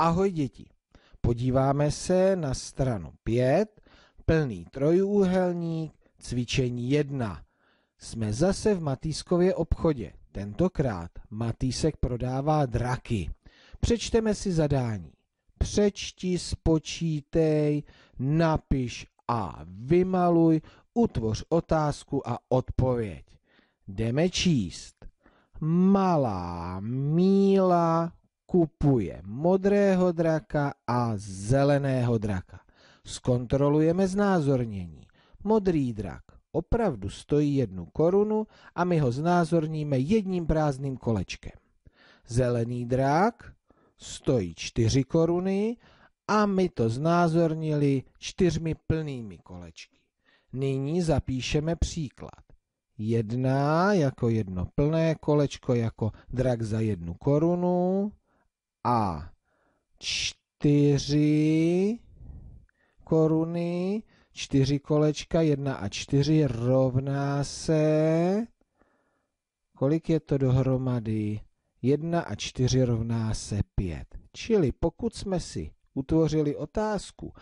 Ahoj děti. Podíváme se na stranu 5, plný trojúhelník, cvičení 1. Jsme zase v Matýskově obchodě. Tentokrát Matýsek prodává draky. Přečteme si zadání. Přečti, spočítej, napiš a vymaluj, utvoř otázku a odpověď. Jdeme číst. Malá míla kupuje modrého draka a zeleného draka. Zkontrolujeme znázornění. Modrý drak opravdu stojí jednu korunu a my ho znázorníme jedním prázdným kolečkem. Zelený drak stojí čtyři koruny a my to znázornili čtyřmi plnými kolečky. Nyní zapíšeme příklad. Jedna jako jedno plné kolečko jako drak za jednu korunu, a 4 koruny, 4 kolečka, 1 a 4 rovná se, kolik je to dohromady? 1 a 4 rovná se 5. Čili pokud jsme si utvořili otázku,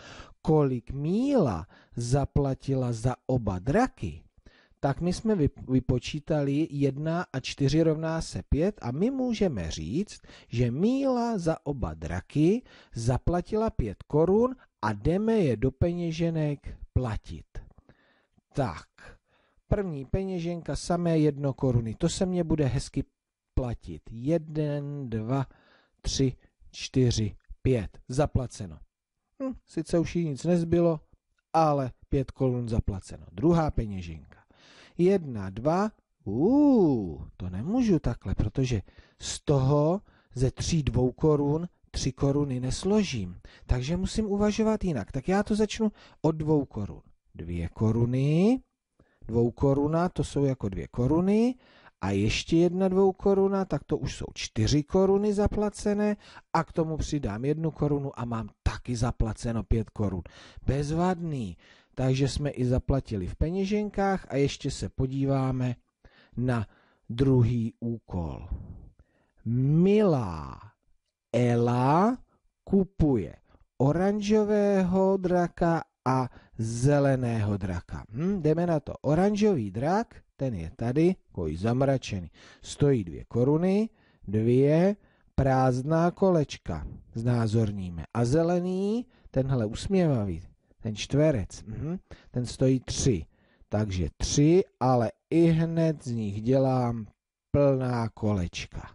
kolik míla zaplatila za oba draky, tak my jsme vypočítali 1 a 4 rovná se 5 a my můžeme říct, že Míla za oba draky zaplatila 5 korun a jdeme je do peněženek platit. Tak, první peněženka samé 1 koruny, to se mně bude hezky platit. 1, 2, 3, 4, 5. Zaplaceno. Hm, sice už jí nic nezbylo, ale 5 korun zaplaceno. Druhá peněženka jedna, dva, uuu, to nemůžu takhle, protože z toho ze tří dvou korun tři koruny nesložím. Takže musím uvažovat jinak. Tak já to začnu od dvou korun. Dvě koruny, dvou koruna, to jsou jako dvě koruny, a ještě jedna dvou koruna, tak to už jsou čtyři koruny zaplacené a k tomu přidám jednu korunu a mám taky zaplaceno pět korun. Bezvadný takže jsme i zaplatili v peněženkách a ještě se podíváme na druhý úkol. Milá Ela kupuje oranžového draka a zeleného draka. Hm, jdeme na to. Oranžový drak, ten je tady, koji zamračený. Stojí dvě koruny, dvě prázdná kolečka. Znázorníme. A zelený, tenhle usměvavý, ten čtverec, mhm, ten stojí 3. Takže 3, ale i hned z nich dělám plná kolečka.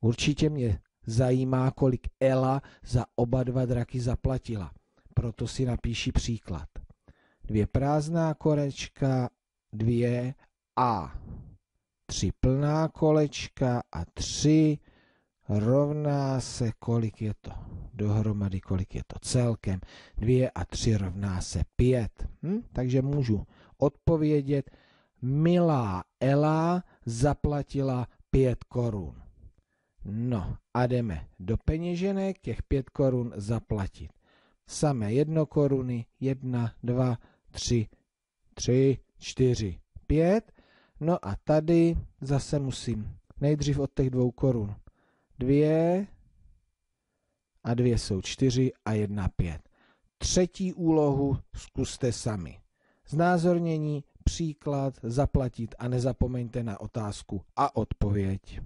Určitě mě zajímá, kolik Ela za oba dva draky zaplatila. Proto si napíši příklad. Dvě prázdná kolečka, dvě a. Tři plná kolečka a tři rovná se, kolik je to dohromady, kolik je to celkem. 2 a 3 rovná se 5. Hm? Takže můžu odpovědět, milá Ela zaplatila 5 korun. No a jdeme do peněženek, těch 5 korun zaplatit. Samé jedno koruny, 1, 2, 3, 3, 4, 5. No a tady zase musím nejdřív od těch dvou korun dvě a dvě jsou čtyři a jedna pět. Třetí úlohu zkuste sami. Znázornění, příklad, zaplatit a nezapomeňte na otázku a odpověď.